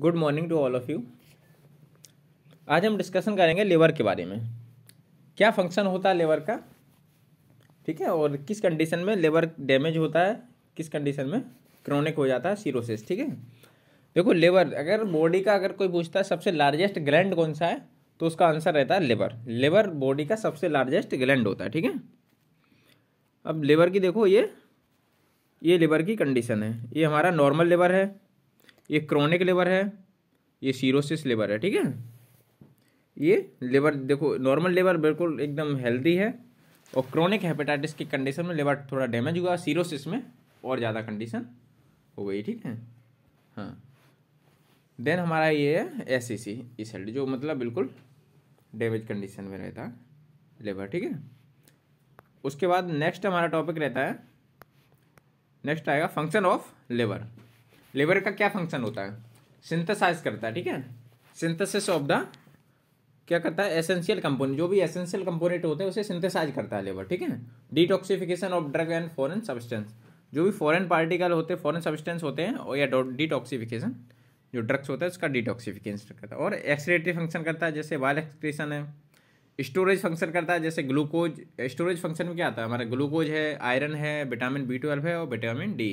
good morning to all of you आज हम discussion करेंगे लेबर के बारे में क्या फंक्शन होता है लेबर का ठीक है और किस कंडीशन में लेबर डैमेज होता है किस कंडीशन में क्रोनिक हो जाता है सीरोसिस ठीक है देखो लेबर अगर बॉडी का अगर कोई पूछता है सबसे लार्जेस्ट ग्लैंड कौन सा है तो उसका आंसर रहता है लेबर लेबर बॉडी का सबसे लार्जेस्ट ग्लैंड होता है ठीक है अब लेबर की देखो ये ये लेबर की कंडीशन है ये हमारा नॉर्मल लेबर है ये क्रॉनिक लेबर है ये सीरोसिस लेबर है ठीक है ये लेबर देखो नॉर्मल लेबर बिल्कुल एकदम हेल्दी है और क्रॉनिक हेपेटाइटिस की कंडीशन में लेबर थोड़ा डैमेज हुआ सीरोसिस में और ज़्यादा कंडीशन हो गई ठीक है हाँ देन हमारा ये है एस सी इस जो मतलब बिल्कुल डैमेज कंडीशन में रहता है लेबर ठीक है उसके बाद नेक्स्ट हमारा टॉपिक रहता है नेक्स्ट आएगा फंक्शन ऑफ लेबर लिवर का क्या फंक्शन होता है सिंथेसाइज करता है ठीक है सिंथेसिस ऑफ द क्या करता है एसेंशियल कंपोनेंट जो भी एसेंशियल कंपोनेंट होते हैं उसे सिंथेसाइज करता है लेबर ठीक है detoxification of drug and foreign substance जो भी फॉरेन पार्टिकल होते हैं फॉरेन सब्सटेंस होते हैं और या डिटॉक्सिफिकेशन जो ड्रग्स होता है उसका डिटॉक्सिफिकेशन करता है और एक्सरेटरी फंक्शन करता है जैसे वाल एक्सक्रीशन है स्टोरेज फंक्शन करता है जैसे ग्लूकोज स्टोरेज फंक्शन में क्या आता है हमारा ग्लूकोज है आयरन है विटामिन बी ट्वेल्व है और विटामिन डी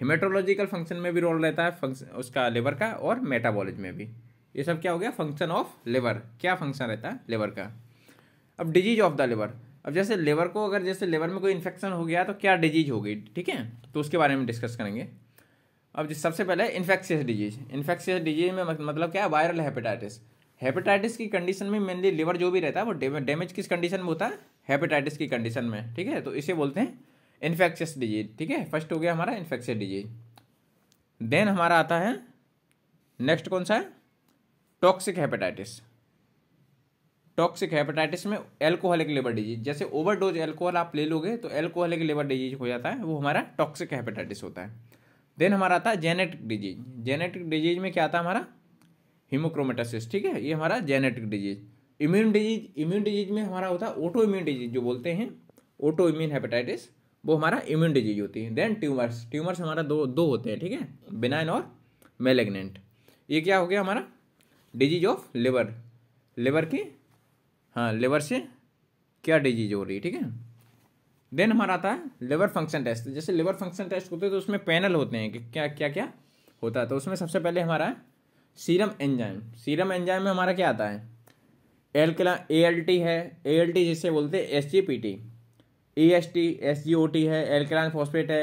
हिमेटोलॉजिकल फंक्शन में भी रोल रहता है फंक्शन उसका लेबर का और मेटाबॉलिज में भी ये सब क्या हो गया फंक्शन ऑफ लेबर क्या फंक्शन रहता है लेबर का अब डिजीज ऑफ द लेबर अब जैसे लेबर को अगर जैसे लेबर में कोई इन्फेक्शन हो गया तो क्या डिजीज हो गई ठीक है तो उसके बारे में डिस्कस करेंगे अब सबसे पहले इन्फेक्शियस डिजीज इन्फेक्शियस डिजीज में मतलब क्या है वायरल हेपेटाइटिस हेपेटाइटिस की कंडीशन में मेनली लिवर जो भी रहता है वो डैमेज किस कंडीशन में होता है हेपेटाइटिस की कंडीशन में ठीक है तो इसे बोलते हैं इन्फेक्शियस डिजीज ठीक है फर्स्ट हो गया हमारा इन्फेक्शियस डिजीज देन हमारा आता है नेक्स्ट कौन सा है टॉक्सिक हेपेटाइटिस टॉक्सिक हेपेटाइटिस में एल्कोहलिक लिवर डिजीज जैसे ओवरडोज एल्कोहल आप ले लोगे तो एल्कोहलिक लिवर डिजीज हो जाता है वो हमारा टॉक्सिक हेपेटाइटिस होता है देन हमारा आता है जेनेटिक डिजीज जेनेटिक डिजीज में क्या आता है हमारा हीमोक्रोमेटासिस ठीक है ये हमारा genetic disease immune disease immune disease में हमारा होता है ऑटो इम्यून डिजीज जो बोलते हैं ऑटो इम्यून हेपेटाइटिस वो हमारा इम्यून डिजीज होती है देन ट्यूमर्स ट्यूमर्स हमारा दो दो होते हैं ठीक है बिनाइन और मेलेग्नेंट ये क्या हो गया हमारा डिजीज ऑफ लिवर लिवर की हाँ लिवर से क्या डिजीज हो रही है ठीक है देन हमारा आता है लिवर फंक्शन टेस्ट जैसे लिवर फंक्शन टेस्ट होते हैं तो उसमें पैनल होते हैं कि क्या क्या क्या होता है तो उसमें सबसे पहले हमारा है सीरम एंजाइम सीरम एंजाइम में हमारा क्या आता है एल्कला ए एल टी है ए एल टी जिसे बोलते हैं S G P T E S T S G O T है एल्कलाइन फॉस्फेट है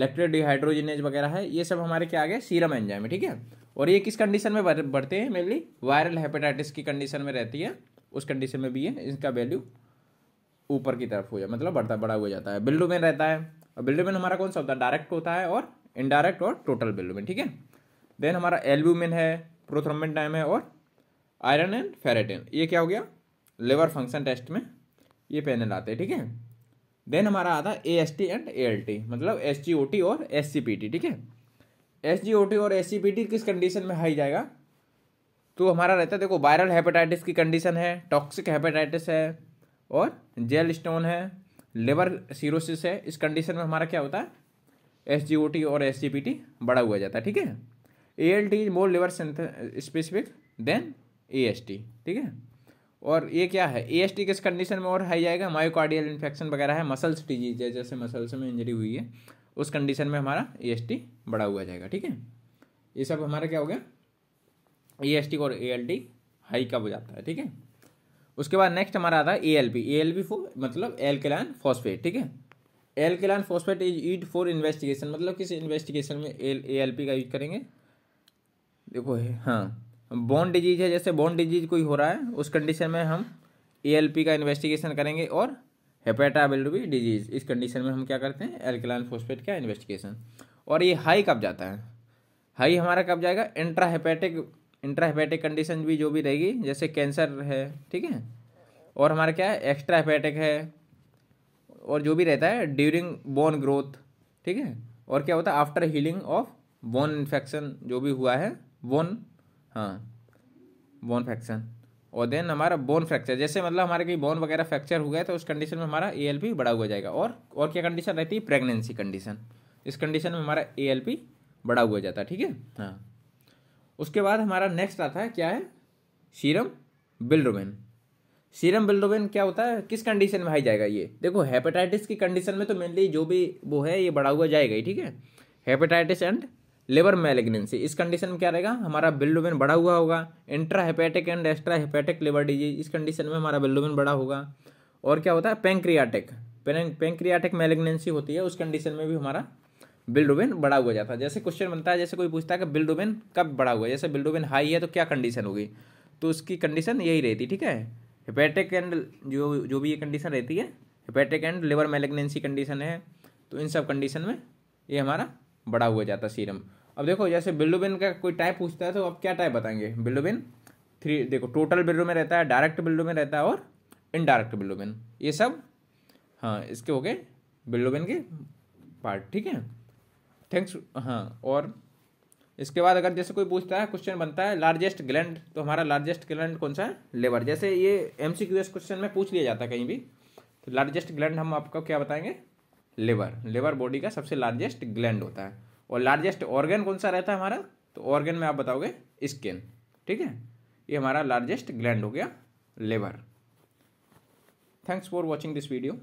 लेप्टेड डिहाइड्रोजिनेज वगैरह है ये सब हमारे क्या आ गए सीरम एंजाइम है ठीक है और ये किस कंडीशन में बढ़ते हैं मेनली वायरल हेपेटाइटिस की कंडीशन में रहती है उस कंडीशन में भी है इनका वैल्यू ऊपर की तरफ हो जाए मतलब बढ़ता बढ़ा हुआ जाता है बिल्डोमेन रहता है और बिल्डोमेन हमारा कौन सा होता है डायरेक्ट होता है और इनडायरेक्ट और टोटल बिल्डोमेन ठीक है देन हमारा एल्ब्यूमिन है प्रोथ्रोमिन टाइम है और आयरन एंड फेरेटिन ये क्या हो गया लिवर फंक्शन टेस्ट में ये पैनल आते हैं ठीक है देन हमारा आता है A S T and A L T मतलब एस जी ओ टी और एस सी पी टी ठीक है एस जी ओ टी और एस सी पी टी किस कंडीशन में हाई जाएगा तो हमारा रहता है देखो वायरल हेपेटाइटिस की कंडीशन है टॉक्सिक हेपेटाइटिस है और जेल स्टोन है लिवर सीरोसिस है इस कंडीशन में हमारा क्या होता है एस जी ओ टी और एस सी पी टी बड़ा हुआ जाता है ठीक है A L T is more liver specific than A S T ठीक है और ये क्या है ए एस टी किस कंडीशन में और हाई जाएगा मायोकार्डियल इन्फेक्शन वगैरह है मसल्स डिजीज है जैसे मसल्स में इंजरी हुई है उस कंडीशन में हमारा ए एस टी बढ़ा हुआ जाएगा ठीक है ये सब हमारा क्या हो गया ए एस टी और ए एल टी हाई कब हो जाता है ठीक है उसके बाद नेक्स्ट हमारा आता है A L P A L P फो मतलब एल केलान फॉस्फेट ठीक है alkaline phosphate is need for investigation मतलब किस इन्वेस्टिगेशन में एल ए एल पी का यूज करेंगे देखो हाँ बोन डिजीज है जैसे बोन डिजीज कोई हो रहा है उस कंडीशन में हम ए का इन्वेस्टिगेशन करेंगे और हेपेटा डिजीज इस कंडीशन में हम क्या करते हैं एल्कलाइन फोस्फेट का इन्वेस्टिगेशन और ये हाई कब जाता है हाई हमारा कब जाएगा इंट्राहेपेटिक इंट्राहेपेटिक कंडीशन भी जो भी रहेगी जैसे कैंसर है ठीक है और हमारा क्या है एक्स्ट्रा हेपेटिक है और जो भी रहता है ड्यूरिंग बोन ग्रोथ ठीक है और क्या होता है after healing of bone infection जो भी हुआ है बोन हाँ बोन फ्रैक्शन और देन हमारा बोन फ्रैक्चर जैसे मतलब हमारे कहीं बोन वगैरह फ्रैक्चर हो गया तो उस कंडीशन में हमारा ए एल पी बढ़ा हुआ जाएगा और और क्या कंडीशन रहती है प्रेगनेंसी कंडीशन इस कंडीशन में हमारा ए एल पी बढ़ा हुआ जाता है ठीक है हाँ उसके बाद हमारा नेक्स्ट आता है क्या है सीरम बिल्डोबेन सीरम बिल्डोबेन क्या होता है किस कंडीशन में हाई जाएगा ये देखो हेपेटाइटिस की कंडीशन में तो मेनली जो भी वो है ये बढ़ा हुआ जाएगा ही ठीक है हेपेटाइटिस एंड लेबर मेलेग्नेंसी इस कंडीशन में क्या रहेगा हमारा बिल्डोबेन बड़ा हुआ होगा intra hepatic and extra hepatic लेबर डिजीज इस कंडीशन में हमारा बिल्डोबेन बड़ा होगा और क्या होता है पेंक्रियाटिक पेंक्रियाटिक मेलेग्नेंसी होती है उस कंडीशन में भी हमारा बिल्डोबेन बड़ा हुआ जाता है जैसे क्वेश्चन बनता है जैसे कोई पूछता है कि बिल्डोबेन कब बड़ा हुआ है जैसे बिल्डोबेन हाई है तो क्या कंडीशन होगी तो उसकी कंडीशन यही रहती ठीक है हेपेटिक एंड जो जो भी ये कंडीशन रहती है हेपेटिक एंड लेबर मेलेग्नेंसी कंडीशन है तो इन सब कंडीशन में ये हमारा बड़ा हुआ जाता सीरम अब देखो जैसे बिल्डोबिन का कोई टाइप पूछता है तो आप क्या टाइप बताएंगे बिल्डोबिन थ्री देखो टोटल बिल्डो में रहता है डायरेक्ट बिल्डो में रहता है और इनडायरेक्ट बिल्डोबिन ये सब हाँ इसके हो गए बिल्डोबिन के पार्ट ठीक है थैंक्स हाँ और इसके बाद अगर जैसे कोई पूछता है क्वेश्चन बनता है लार्जेस्ट ग्लैंड तो हमारा लार्जेस्ट ग्लैंड कौन सा है लेबर जैसे ये M C Q S question में पूछ लिया जाता है कहीं भी तो लार्जेस्ट ग्लैंड हम आपको क्या बताएंगे लेबर लेबर बॉडी का सबसे लार्जेस्ट ग्लैंड होता है और लार्जेस्ट ऑर्गन कौन सा रहता है हमारा तो ऑर्गन में आप बताओगे स्किन ठीक है ये हमारा लार्जेस्ट ग्लैंड हो गया लेबर thanks for watching this video